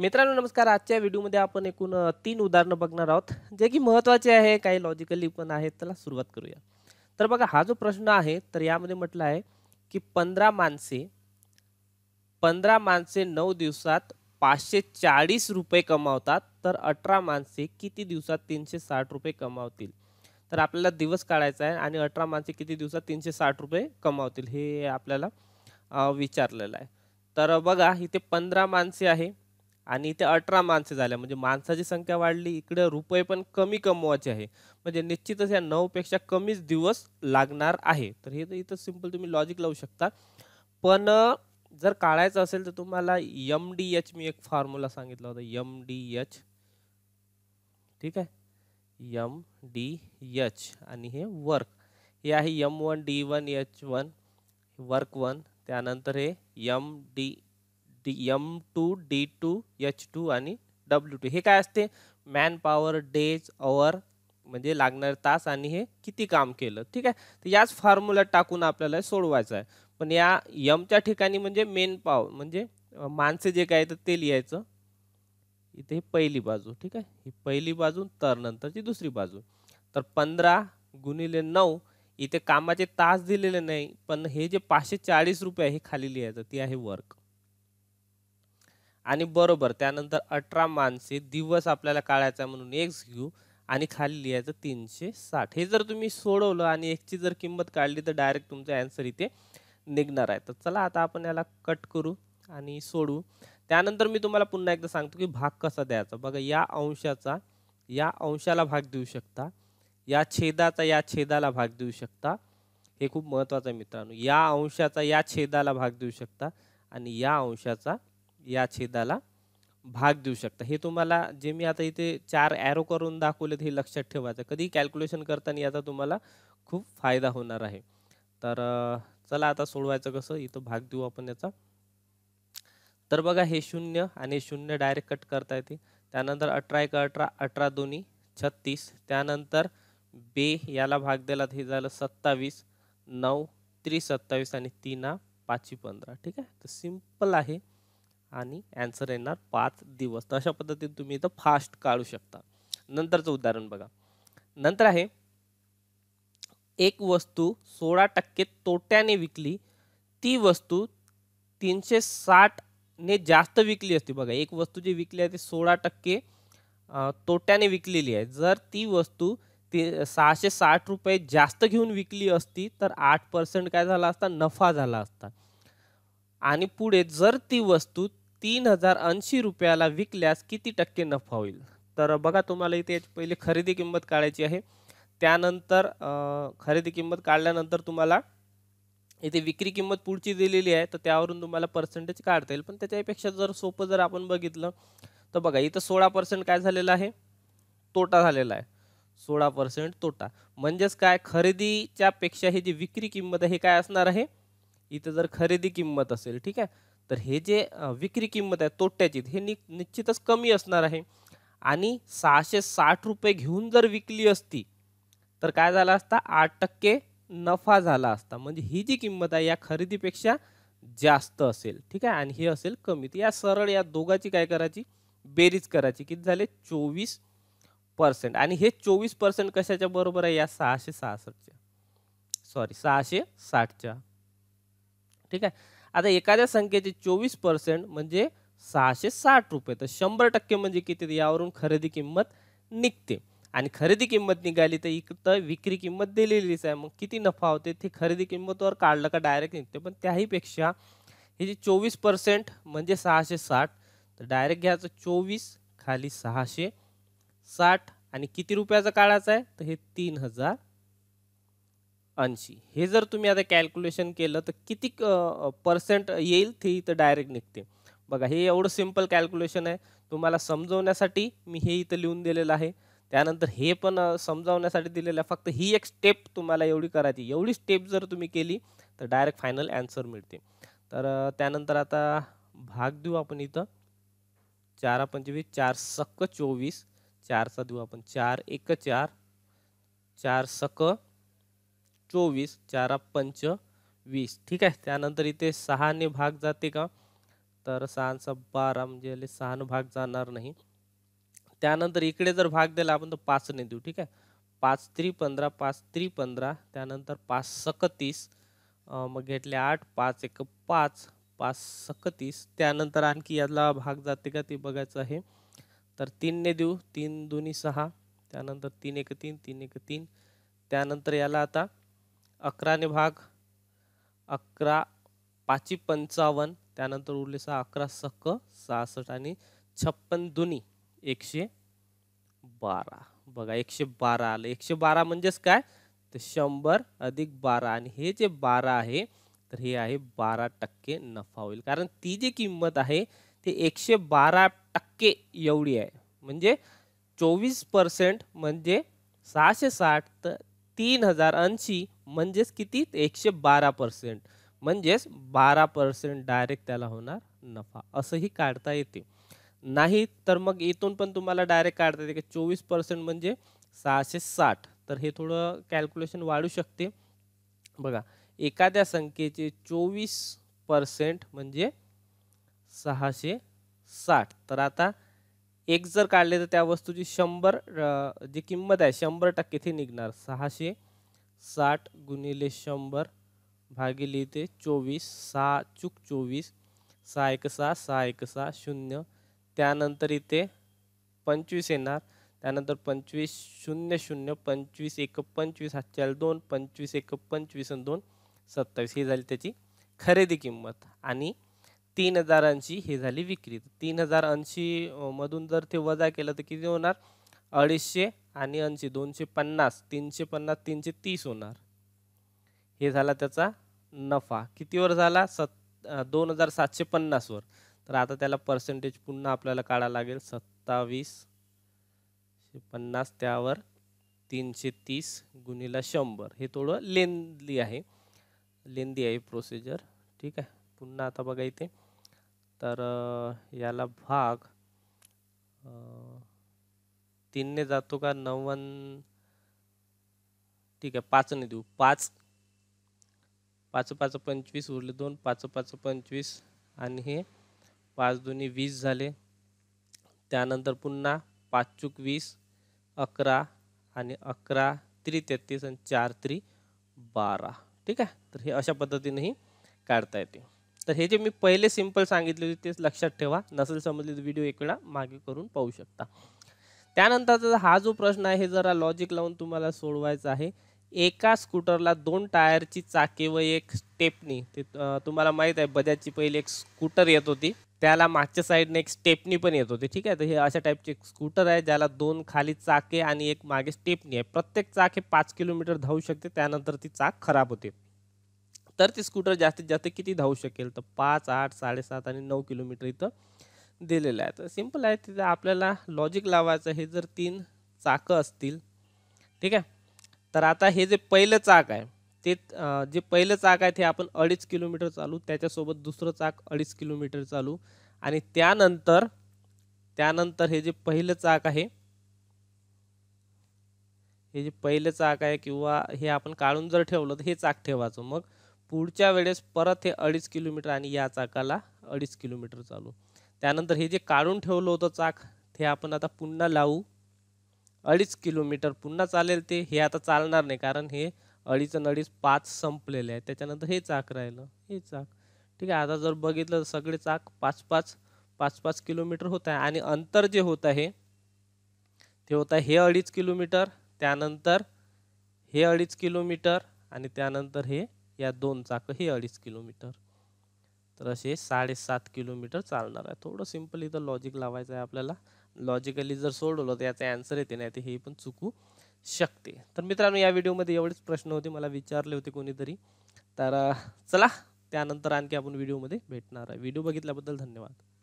मित्रांनो नमस्कार आजच्या व्हिडिओमध्ये आपण एकूण तीन उदाहरणं बघणार आहोत जे की महत्त्वाचे आहे काही लॉजिकली पण आहेत त्याला सुरुवात करूया तर बघा हा जो प्रश्न आहे तर यामध्ये म्हटलं आहे की पंधरा माणसे पंधरा माणसे नऊ दिवसात पाचशे चाळीस रुपये कमावतात तर अठरा माणसे किती दिवसात तीनशे साठ रुपये कमावतील तर आपल्याला दिवस काढायचा आहे आणि अठरा माणसे किती दिवसात तीनशे साठ रुपये कमावतील हे आपल्याला विचारलेलं आहे तर बघा इथे पंधरा माणसे आहे आणि इथे अठरा माणसे झाल्या म्हणजे माणसाची संख्या वाढली इकडे रुपये पण कमी कमवायचे आहे म्हणजे निश्चितच या नऊपेक्षा कमीच दिवस लागणार आहे तर हे तर इथं सिम्पल तुम्ही लॉजिक लावू शकता पण जर काढायचं असेल तर तुम्हाला यम डी एच मी एक फॉर्म्युला सांगितला होता यम डी एच ठीक आहे यम डी एच आणि हे वर्क हे आहे M one D one H one work one त्यानंतर हे M D D M two D two H two आणि डब्ल्यू टू हे काय असते मॅन पॉवर डेज अवर म्हणजे लागणारे तास आणि हे किती काम केलं ठीक आहे तर याच फॉर्म्युला टाकून आपल्याला सोडवायचं आहे पण या यमच्या ठिकाणी म्हणजे मेन पाव म्हणजे माणसे जे काय तर ते लिहायचं इथे ही पहिली बाजू ठीक आहे ही पहिली बाजू तर नंतरची दुसरी बाजू तर पंधरा गुणिले नऊ इथे कामाचे तास दिलेले नाही पण हे जे पाचशे चाळीस रुपये हे खाली लिहायचं ती आहे वर्क आणि बरोबर त्यानंतर अठरा माणसे दिवस आपल्याला काढायचा म्हणून एक्स घेऊ आणि खाली लिहायचं तीनशे साठ हे जर तुम्ही सोडवलं आणि एकची जर किंमत काढली तर डायरेक्ट तुमचं ॲन्सर इथे निघणार आहे तर चला आता आपण याला कट करू आणि सोडू त्यानंतर मी तुम्हाला पुन्हा एकदा सांगतो की भाग कसा द्यायचा बघा या अंशाचा या अंशाला भाग देऊ शकता या छेदाचा या छेदाला भाग देऊ शकता हे खूप महत्त्वाचं आहे मित्रांनो या अंशाचा या छेदाला भाग देऊ शकता आणि या अंशाचा या छेदाला भाग देऊ शकता हे तुम्हाला जे मी आता इथे चार ॲरो करून दाखवलेत हे लक्षात ठेवायचं कधी कॅल्क्युलेशन करताना याचा तुम्हाला खूप फायदा होणार आहे तर चला आता सोडवायचं कसं इथं भाग देऊ आपण याचा तर बघा हे शून्य आणि शून्य डायरेक्ट कट करता येते त्यानंतर अठरा एक अठरा अठरा दोन्ही छत्तीस त्यानंतर बे याला भाग दिला हे झालं सत्तावीस नऊ सत्तावीस आणि तीन पाचशे पंधरा ठीक आहे तर सिम्पल आहे आणि ॲन्सर येणार पाच दिवस तर अशा पद्धतीने तुम्ही इथं फास्ट काढू शकता नंतरचं उदाहरण बघा नंतर आहे एक वस्तू सोळा टक्के तोट्याने विकली ती वस्तू तीनशे साठने जास्त विकली असती बघा एक वस्तू जी विकली आहे ती सोळा टक्के तोट्याने विकलेली आहे जर ती वस्तू ती सहाशे साठ रुपये जास्त घेऊन विकली असती तर आठ पर्सेंट काय झाला असता नफा झाला असता आणि पुढे जर ती वस्तू तीन हजार ऐंशी रुपयाला विकल्यास किती टक्के नफा होईल तर बघा तुम्हाला इथे पहिले खरेदी किंमत काढायची आहे त्यानंतर खरेदी किंमत काढल्यानंतर तुम्हाला इथे विक्री किंमत पुढची दिलेली आहे तर त्यावरून तुम्हाला पर्सेंटेज काढता येईल पण त्याच्यापेक्षा जर सोपं जर आपण बघितलं तर बघा इथं सोळा पर्सेंट काय झालेला आहे तोटा झालेला आहे सोळा पर्सेंट तोटा म्हणजेच काय खरेदीच्या पेक्षा ही जी विक्री किंमत आहे काय असणार आहे इथं जर खरेदी किंमत असेल ठीक आहे तर हे जे विक्री किंमत आहे तोट्याची हे नि निश्चितच कमी असणार आहे आणि सहाशे साठ रुपये घेऊन जर विकली असती तर काय झालं असता आठ टक्के नफा झाला असता म्हणजे ही जी किंमत आहे या खरेदीपेक्षा जास्त असेल ठीक आहे आणि हे असेल कमी या सरळ या दोघाची काय करायची बेरीज करायची किती झाले चोवीस पर्सेंट आणि हे चोवीस पर्सेंट कशाच्या बरोबर आहे या सहाशे सहासष्टच्या सॉरी सहाशे साठच्या ठीक आहे आता एखाद्या संख्येचे चोवीस पर्सेंट म्हणजे सहाशे साठ रुपये तर शंभर टक्के म्हणजे किती यावरून खरेदी किंमत निघते आणि खरेदी किंमत निघाली तर इकडं विक्री किंमत दिलेलीच आहे मग किती नफा होते ते खरेदी किंमतवर काढलं का डायरेक्ट निघते पण त्याहीपेक्षा हे जे चोवीस पर्सेंट म्हणजे सहाशे साठ तर डायरेक्ट घ्यायचं चोवीस खाली सहाशे साठ आणि किती रुपयाचा काढायचं आहे तर हे तीन हजार ऐंशी हे जर तुम्ही आता कॅल्क्युलेशन केलं तर किती पर्सेंट येईल ते इथं डायरेक्ट निघते बघा हे एवढं सिम्पल कॅल्क्युलेशन आहे तुम्हाला समजवण्यासाठी मी हे इथं लिहून दिलेलं आहे त्यानंतर हे पण समजावण्यासाठी दिलेलं आहे फक्त ही एक स्टेप तुम्हाला एवढी करायची एवढी स्टेप जर तुम्ही केली तर डायरेक्ट फायनल ॲन्सर मिळते तर त्यानंतर आता भाग देऊ आपण इथं चार पंचवीस चार सक्क चोवीस चारचा देऊ आपण चार एक चार चार सक चोवीस चारा पंच वीस ठीक आहे त्यानंतर इथे सहाने भाग जाते का तर सहाचा बारा म्हणजे सहाने भाग जाणार नाही त्यानंतर इकडे जर भाग दिला आपण तर पाचने देऊ ठीक आहे पाच त्री पंधरा पाच त्री पंधरा त्यानंतर पाच सकतीस मग घेतले आठ पाच एक पाच पाच सकतीस त्यानंतर आणखी याला भाग जाते का ते बघायचं आहे तर तीनने देऊ तीन दोन्ही सहा त्यानंतर तीन एक तीन तीन एक तीन त्यानंतर याला आता अकराने भाग अकरा पाची पंचावन त्यानंतर उरले सहा अकरा सक सहासष्ट आणि छप्पन दुनी एकशे बारा बघा एकशे बारा आलं एकशे बारा म्हणजेच काय तर शंभर अधिक बारा आणि हे जे बारा आहे तर हे आहे बारा टक्के नफा होईल कारण ती जी किंमत आहे ते एकशे बारा टक्के एवढी आहे म्हणजे चोवीस पर्सेंट म्हणजे सहाशे साठ तर तीन हजार ऐंशी म्हणजेच किती एकशे बारा पर्सेंट म्हणजेच बारा पर्सेंट डायरेक्ट त्याला होणार नफा असंही काढता येते नाही तर मग इथून पण तुम्हाला डायरेक्ट काढता येते की चोवीस पर्सेंट म्हणजे सहाशे साठ तर हे थोडं कॅल्क्युलेशन वाढू शकते बघा एखाद्या संख्येचे चोवीस पर्सेंट म्हणजे सहाशे साठ तर आता एक जर काढले तर त्या वस्तूची शंभर जी किंमत आहे शंभर टक्के ती निघणार सहाशे साठ गुणिले शंभर भागिले ते चोवीस सहा चूक चोवीस सहा एक सहा सहा एक सहा शून्य त्यानंतर इथे पंचवीस येणार त्यानंतर पंचवीस शून्य शून्य पंचवीस एक पंचवीस हातच्या दोन पंचवीस एक पंचवीस आणि दोन सत्तावीस ही झाली त्याची खरेदी किंमत आणि तीन हजार ऐंशी ही झाली विक्री तीन हजार ऐंशी मधून जर ते वजा केलं तर किती होणार अडीचशे आणि ऐंशी दोनशे पन्नास तीनशे पन्नास तीनशे तीस होणार हे झाला त्याचा नफा कितीवर झाला सत् दोन हजार सातशे पन्नासवर तर आता त्याला पर्सेंटेज पुन्हा आपल्याला काढावं लागेल सत्तावीस पन्नास त्यावर तीनशे तीस गुणिला शंभर हे थोडं लेंदी आहे लेंदी आहे प्रोसिजर ठीक आहे पुन्हा आता बघा इथे तर याला भाग तीनने जातो का नवन ठीक आहे पाचने देऊ पाच पाच पाच पंचवीस उरले दोन पाच पाच पंचवीस आणि हे पाच दोन्ही वीस झाले त्यानंतर पुन्हा पाच चूक वीस अकरा आणि अकरा त्रि तेहतीस आणि चार त्री बारा ठीक आहे तर हे अशा पद्धतीनेही काढता येते तर हे जे मी पहिले सिम्पल सांगितले होते तेच लक्षात ठेवा नसेल समजले तर व्हिडिओ एक वेळा मागे करून पाहू शकता त्यानंतर हा जो प्रश्न आहे जरा लॉजिक लावून तुम्हाला सोडवायचा आहे एका स्कूटरला दोन टायरची चाके व एक स्टेपनी ते तुम्हाला माहीत आहे बजाजची पहिली एक स्कूटर येत होती त्याला मागच्या साईडने एक स्टेपनी पण येत होती ठीक आहे तर हे अशा टाईपचे एक स्कूटर आहे ज्याला दोन खाली चाके आणि एक मागे स्टेपनी आहे प्रत्येक चाक हे पाच किलोमीटर धावू शकते त्यानंतर ती चाक खराब होते तर ती स्कूटर जास्तीत जास्त किती धावू शकेल तर पाच आठ साडेसात आणि नऊ किलोमीटर इथं दिलेलं आहे तर सिम्पल आहे तिथे आपल्याला लॉजिक लावायचं हे जर तीन चाकं असतील ठीक आहे तर आता हे जे पहिलं चाक आहे ते जे पहिलं चाक आहे ते आपण अडीच किलोमीटर चालू त्याच्यासोबत दुसरं चाक अडीच किलोमीटर चालू आणि त्यानंतर त्यानंतर हे जे पहिलं चाक आहे हे जे पहिलं चाक आहे किंवा हे आपण काढून जर ठेवलं तर हे चाक ठेवायचं मग पुढच्या वेळेस परत हे अडीच किलोमीटर आणि या चाकाला अडीच किलोमीटर चालू त्यानंतर हे जे काढून ठेवलं होतं चाक ते आपण आता पुन्हा लावू अडीच किलोमीटर पुन्हा चालेल ते हे आता चालणार नाही कारण हे अडीच आणि अडीच पाच संपलेले आहे त्याच्यानंतर हे चाक राहिलं हे चाक ठीक आहे आता जर बघितलं सगळे चाक पाच पाच पाच पाच किलोमीटर होत आहे आणि अंतर जे होत आहे ते होत आहे हे अडीच किलोमीटर त्यानंतर हे अडीच किलोमीटर आणि त्यानंतर हे या दोन चाकं हे अडीच किलोमीटर तर असे साडेसात किलोमीटर चालणार आहे थोडं सिम्पल इथं लॉजिक लावायचं आहे आपल्याला लॉजिकली जर सोडवलं तर याचा ॲन्सर येते नाही ते हे पण चुकू शकते तर मित्रांनो या व्हिडिओमध्ये एवढेच प्रश्न होते मला विचारले होते कोणीतरी तर चला त्यानंतर आणखी आपण व्हिडिओमध्ये भेटणार आहे व्हिडिओ बघितल्याबद्दल धन्यवाद